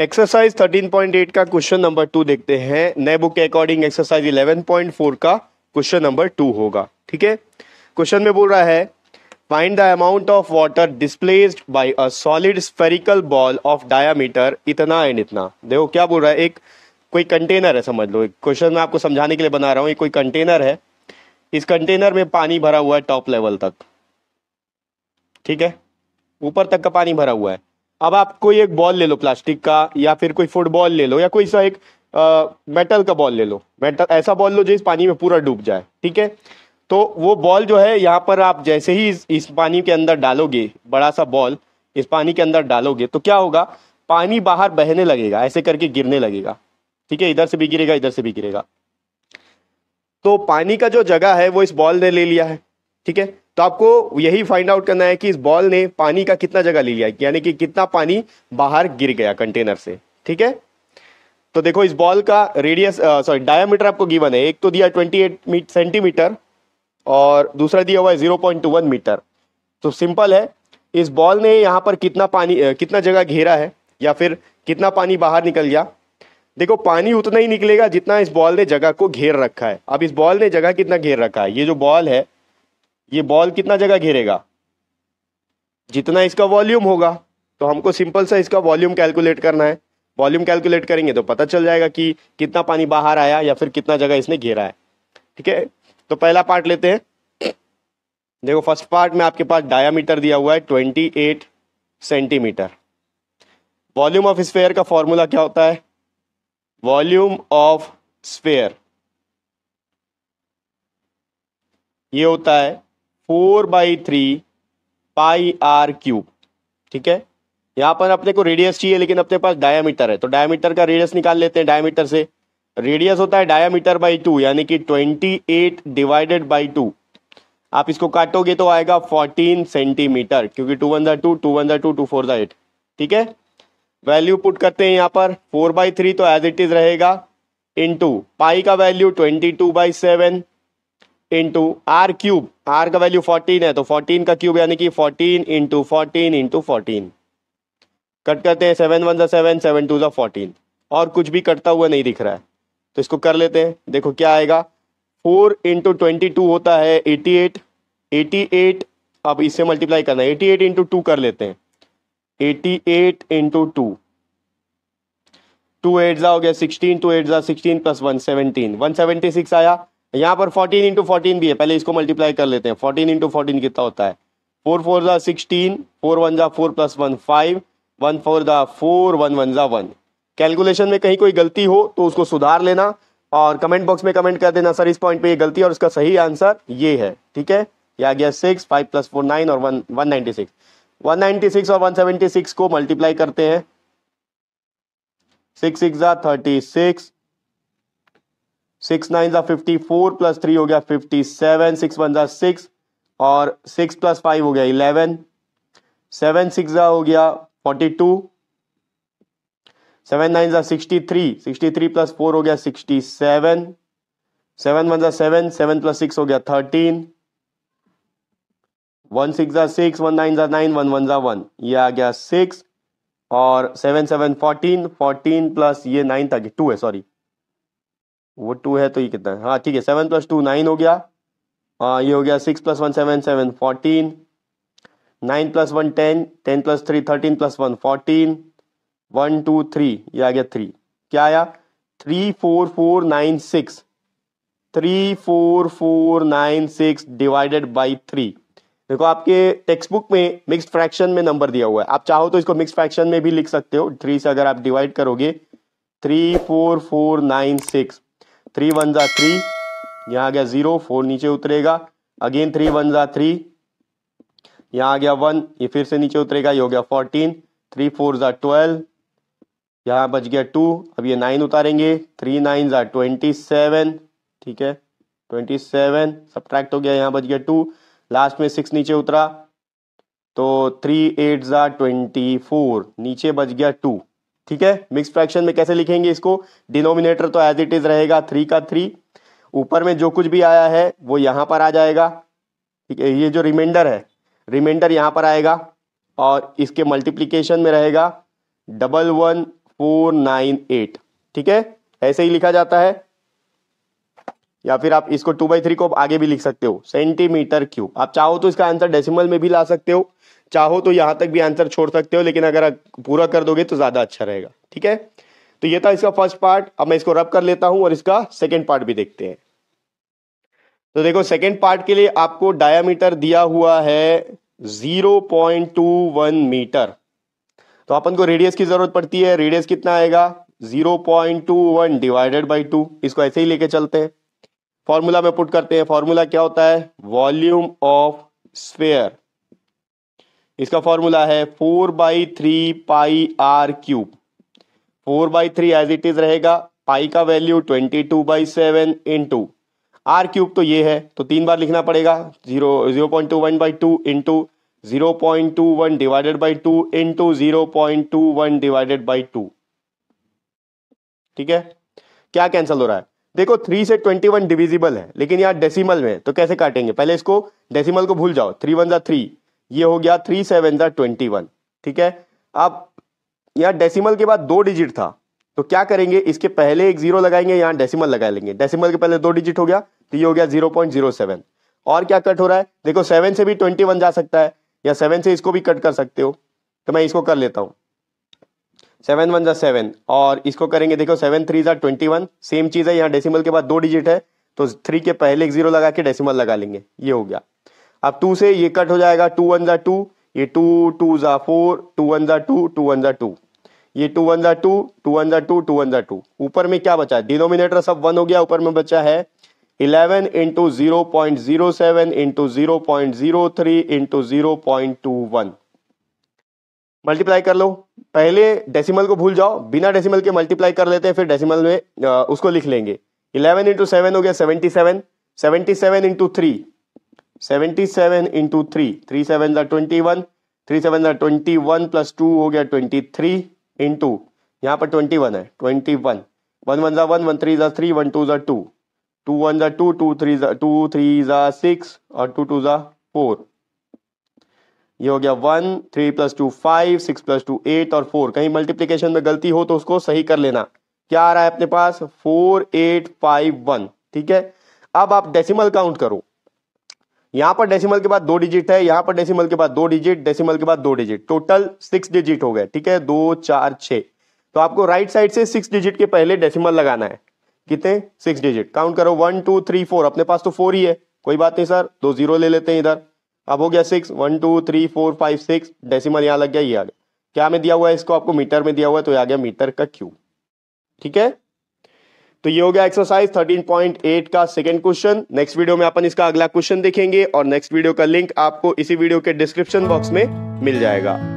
exercise 13.8 का question number two देखते हैं नए बुक के अकॉर्डिंग एक्सरसाइज 11.4 का क्वेश्चन नंबर टू होगा ठीक है क्वेश्चन में बोल रहा है find the amount of water displaced by a solid spherical ball of diameter इतना एंड इतना देखो क्या बोल रहा है एक कोई कंटेनर है समझ लो क्वेश्चन में आपको समझाने के लिए बना रहा हूँ कोई कंटेनर है इस कंटेनर में पानी भरा हुआ है टॉप लेवल तक ठीक है ऊपर तक का पानी भरा हुआ है अब आप कोई एक बॉल ले लो प्लास्टिक का या फिर कोई फुटबॉल ले लो या कोई सा एक आ, मेटल का बॉल ले लो मेटल ऐसा बॉल लो जो इस पानी में पूरा डूब जाए ठीक है तो वो बॉल जो है यहाँ पर आप जैसे ही इस, इस पानी के अंदर डालोगे बड़ा सा बॉल इस पानी के अंदर डालोगे तो क्या होगा पानी बाहर बहने लगेगा ऐसे करके गिरने लगेगा ठीक है इधर से भी गिरेगा इधर से भी गिरेगा तो पानी का जो जगह है वो इस बॉल ने ले लिया है ठीक है तो आपको यही फाइंड आउट करना है कि इस बॉल ने पानी का कितना जगह ले लिया यानी कि कितना पानी बाहर गिर गया कंटेनर से ठीक है तो देखो इस बॉल का रेडियस सॉरी डायमीटर आपको गिवन है एक तो दिया 28 सेंटीमीटर और दूसरा दिया हुआ है वन मीटर तो सिंपल है इस बॉल ने यहाँ पर कितना पानी कितना जगह घेरा है या फिर कितना पानी बाहर निकल गया देखो पानी उतना ही निकलेगा जितना इस बॉल ने जगह को घेर रखा है अब इस बॉल ने जगह कितना घेर रखा है ये जो बॉल है ये बॉल कितना जगह घेरेगा जितना इसका वॉल्यूम होगा तो हमको सिंपल सा इसका वॉल्यूम कैलकुलेट करना है वॉल्यूम कैलकुलेट करेंगे तो पता चल जाएगा कि कितना पानी बाहर आया या फिर कितना जगह इसने घेरा है ठीक है तो पहला पार्ट लेते हैं देखो फर्स्ट पार्ट में आपके पास डायामीटर दिया हुआ है twenty eight centimetre volume of sphere का फॉर्मूला क्या होता है वॉल्यूम ऑफ स्पेयर ये होता है four by three pi are cube ठीक है यहाँ पर अपने को रेडियस चाहिए लेकिन अपने पास डायामीटर है तो डायामीटर का रेडियस निकाल लेते हैं डायामीटर से रेडियस होता है डायामीटर बाई टू यानी कि twenty eight divided by two आप इसको काटोगे तो आएगा फोर्टीन सेंटीमीटर क्योंकि टू वन दू टू टू वन दू two two four the eight ठीक है वैल्यू पुट करते हैं यहाँ पर फोर बाई थ्री तो एज इट इज रहेगा इन टू पाई का value twenty two by seven into R cube R का वैल्यू फोर्टीन है तो फोर्टीन का क्यूब यानी कि fourteen into fourteen into fourteen cut करते हैं सेवन वन ज़ा सेवन सेवन टू ज़ा फोर्टीन और कुछ भी कटता हुआ नहीं दिख रहा है तो इसको कर लेते हैं देखो क्या आएगा फोर इंटू ट्वेंटी टू होता है एटी एट एटी एट अब इससे मल्टीप्लाई करना है एटी एट इंटू टू कर लेते हैं eighty eight into two two eight ज़ा हो गया सिक्सटीन टू एट ज़ा sixteen plus one seventeen one seventy six आया यहाँ पर फोर्टीन इंटू फोर्टीन भी है पहले इसको मल्टीप्लाई कर लेते हैं फोर्टीन इंटू फोर्टीन कितना होता है फोर फोर ज़ा सिक्सटीन फोर वन ज़ा four plus one five one four ज़ा फोर वन वन ज़ा वन कैलकुलेशन में कहीं कोई गलती हो तो उसको सुधार लेना और कमेंट बॉक्स में कमेंट कर देना सर इस पॉइंट पे ये गलती और उसका सही आंसर ये है ठीक है ये आ गया six five plus four nine और one one ninety six one ninety six और वन सेवेंटी सिक्स को मल्टीप्लाई करते हैं सिक्स सिक्स ज़ा थर्टी सिक्स सिक्स नाइन सा फिफ्टी फोर प्लस थ्री हो गया फिफ्टी सेवन सिक्स वन सा सिक्स और सिक्स प्लस फाइव हो गया इलेवन सेवन सिक्स हो गया फोर्टी टू सेवन नाइन सा sixty three sixty three plus four हो गया सिक्सटी सेवन सेवन वन सा सेवन सेवन प्लस सिक्स हो गया थर्टीन वन सिक्स सा सिक्स वन नाइन सा नाइन वन वन सा वन ये आ गया सिक्स और seven seven fourteen fourteen plus ये नाइन था टू है सॉरी वो टू है तो ये कितना है हाँ ठीक है सेवन प्लस टू नाइन हो गया हाँ ये हो गया six plus one seven seven fourteen nine plus one ten ten plus three thirteen plus one fourteen one two three ये आ गया थ्री क्या आया three four four nine six three four four nine six divided by three देखो आपके text book में mix fraction में number दिया हुआ है आप चाहो तो इसको मिक्स फ्रैक्शन में भी लिख सकते हो थ्री से अगर आप डिवाइड करोगे three four four nine six three one ज़ा थ्री यहाँ आ गया ज़ीरो फोर नीचे उतरेगा अगेन थ्री वन ज़ा थ्री यहाँ आ गया वन ये फिर से नीचे उतरेगा ये हो गया फोर्टीन थ्री फोर ज़ा ट्वेल्व यहाँ बच गया टू अब ये नाइन उतारेंगे थ्री नाइन ज़ा ट्वेंटी सेवन ठीक है ट्वेंटी सेवन सब्ट्रैक्ट हो गया यहाँ बच गया टू लास्ट में सिक्स नीचे उतरा तो थ्री एट ज़ा ट्वेंटी फोर नीचे बच गया टू ठीक है मिक्स फ्रैक्शन में कैसे लिखेंगे इसको डिनोमिनेटर तो एज इट इज रहेगा थ्री का थ्री ऊपर में जो कुछ भी आया है वो यहाँ पर आ जाएगा ठीक है ये जो रिमाइंडर है रिमाइंडर यहाँ पर आएगा और इसके मल्टीप्लीकेशन में रहेगा double one four nine eight ठीक है ऐसे ही लिखा जाता है या फिर आप इसको टू बाई थ्री को आगे भी लिख सकते हो सेंटीमीटर क्यूब आप चाहो तो इसका आंसर डेसिमल में भी ला सकते हो चाहो तो यहाँ तक भी आंसर छोड़ सकते हो लेकिन अगर पूरा कर दोगे तो ज़्यादा अच्छा रहेगा ठीक है तो ये था इसका फर्स्ट पार्ट अब मैं इसको रब कर लेता हूं और इसका सेकेंड पार्ट भी देखते हैं तो देखो सेकेंड पार्ट के लिए आपको डायामीटर दिया हुआ है zero point two one metre तो अपन को रेडियस की जरूरत पड़ती है रेडियस कितना आएगा zero point two one divided by two इसको ऐसे ही लेके चलते हैं फॉर्मूला में पुट करते हैं फॉर्मूला क्या होता है वॉल्यूम ऑफ स्फेयर इसका फॉर्मूला है four by three pi are cube four by three as it is रहेगा पाई का value twenty two by seven into r cube तो ये है तो तीन बार लिखना पड़ेगा zero zero point two one by two two zero point two one divided by two into zero point two one divided by two ठीक है क्या कैंसिल हो रहा है देखो थ्री से ट्वेंटी वन डिविजिबल है लेकिन यार डेसिमल में तो कैसे काटेंगे पहले इसको डेसिमल को भूल जाओ थ्री वन जा थ्री ये हो गया थ्री सेवन था ट्वेंटी वन ठीक है अब यहाँ डेसिमल के बाद दो डिजिट था तो क्या करेंगे इसके पहले एक जीरो लगाएंगे यहाँ डेसिमल लगा लेंगे डेसिमल के पहले दो डिजिट हो गया तो ये हो गया जीरो पॉइंट जीरो सेवन और क्या कट हो रहा है देखो सेवन से भी ट्वेंटी वन जा सकता है या सेवन से इसको भी कट कर सकते हो तो मैं इसको कर लेता हूँ सेवन वन ज़ा सेवन और इसको करेंगे देखो सेवन थ्री ज़ा ट्वेंटी वन सेम चीज़ है यहाँ डेसिमल के बाद दो डिजिट है तो थ्री के पहले एक जीरो लगा के डेसिमल लगा लेंगे ये हो गया अब टू से ये कट हो जाएगा टू वन ज़ा टू ये टू टू ज़ा फोर टू वन ज़ा टू टू वन ज़ा टू ये टू वन ज़ा टू टू वन ज़ा टू टू वन ज़ा टू ऊपर में क्या बचा है डिनोमिनेटर सब वन हो गया ऊपर में बचा है eleven into zero point zero seven into zero point zero three into zero point two one multiply कर लो पहले डेसिमल को भूल जाओ बिना डेसिमल के मल्टीप्लाई कर लेते हैं फिर डेसिमल में आ, उसको लिख लेंगे इलेवन इंटू सेवन हो गया seventy seven seventy seven into three seventy seven into three three seven ज़ा ट्वेंटी वन थ्री सेवन ज़ा ट्वेंटी वन प्लस टू हो गया ट्वेंटी थ्री इंटू यहाँ पर ट्वेंटी वन है ट्वेंटी वन वन वन ज़ा वन वन थ्री ज़ा three one two ज़ा टू टू वन जो टू टू थ्री ज़ा टू थ्री ज़ा सिक्स और टू टू ज़ा फोर ये हो गया one three plus two five six plus two eight और फोर कहीं मल्टीप्लीकेशन में गलती हो तो उसको सही कर लेना क्या आ रहा है अपने पास फोर एट फाइव वन ठीक है अब आप डेसिमल काउंट करो यहां पर डेसिमल के बाद दो डिजिट है यहां पर डेसिमल के बाद दो डिजिट डेसिमल के बाद दो डिजिट टोटल सिक्स डिजिट हो गए ठीक है दो चार छ तो आपको राइट साइड से सिक्स डिजिट के पहले डेसिमल लगाना है कितने सिक्स डिजिट काउंट करो वन टू थ्री फोर अपने पास तो फोर ही है कोई बात नहीं सर दो जीरो ले लेते हैं इधर अब हो गया six one two three four five six decimal यहाँ लग गया ये आ गया क्या में दिया हुआ है इसको आपको मीटर में दिया हुआ है तो आ गया मीटर का क्यूब ठीक है तो ये हो गया एक्सरसाइज 13.8 का सेकंड क्वेश्चन नेक्स्ट वीडियो में अपन इसका अगला क्वेश्चन देखेंगे और नेक्स्ट वीडियो का लिंक आपको इसी वीडियो के डिस्क्रिप्शन बॉक्स में मिल जाएगा